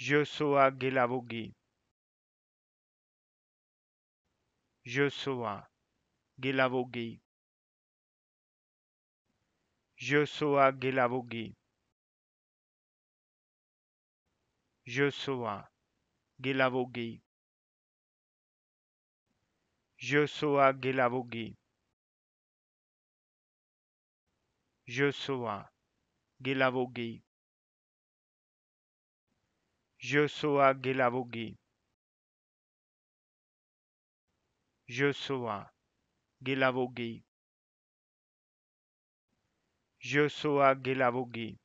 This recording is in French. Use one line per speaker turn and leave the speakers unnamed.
Je Je Gelavogi. soa Gelavogi. sois Gelavogi. Je Gelavogi. Joshua Gelavogi. sois Gelavogi. Je Je Gelavogi. sois Gelavogi. sois Gelavogi.